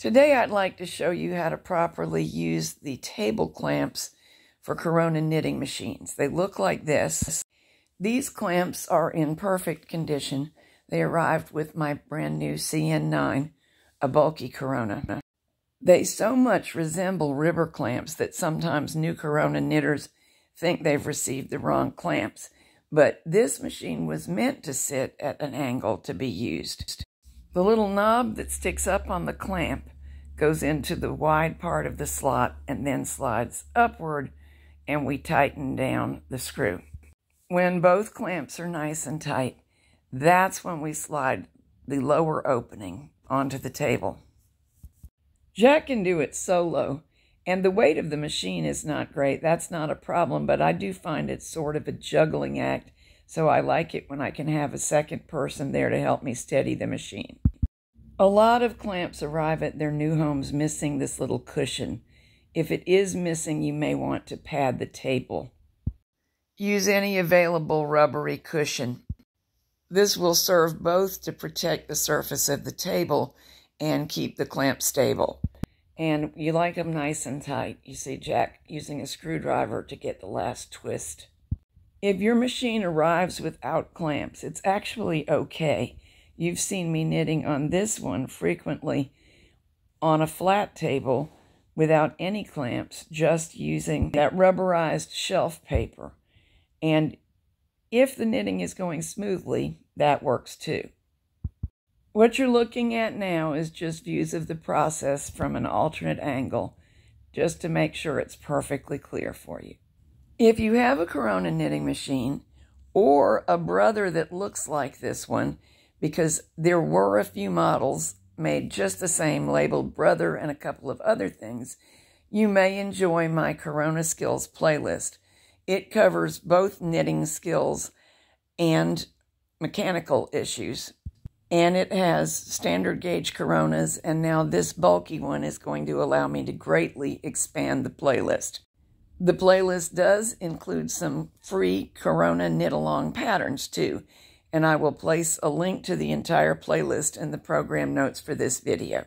Today I'd like to show you how to properly use the table clamps for Corona knitting machines. They look like this. These clamps are in perfect condition. They arrived with my brand new CN9, a bulky Corona. They so much resemble river clamps that sometimes new Corona knitters think they've received the wrong clamps, but this machine was meant to sit at an angle to be used. The little knob that sticks up on the clamp goes into the wide part of the slot and then slides upward and we tighten down the screw. When both clamps are nice and tight, that's when we slide the lower opening onto the table. Jack can do it solo, and the weight of the machine is not great. That's not a problem, but I do find it sort of a juggling act so I like it when I can have a second person there to help me steady the machine. A lot of clamps arrive at their new homes missing this little cushion. If it is missing, you may want to pad the table. Use any available rubbery cushion. This will serve both to protect the surface of the table and keep the clamp stable. And you like them nice and tight. You see Jack using a screwdriver to get the last twist. If your machine arrives without clamps, it's actually okay. You've seen me knitting on this one frequently on a flat table without any clamps, just using that rubberized shelf paper. And if the knitting is going smoothly, that works too. What you're looking at now is just views of the process from an alternate angle, just to make sure it's perfectly clear for you. If you have a Corona knitting machine or a brother that looks like this one, because there were a few models made just the same, labeled Brother and a couple of other things, you may enjoy my Corona Skills playlist. It covers both knitting skills and mechanical issues. And it has standard gauge Coronas, and now this bulky one is going to allow me to greatly expand the playlist. The playlist does include some free Corona knit along patterns too, and I will place a link to the entire playlist in the program notes for this video.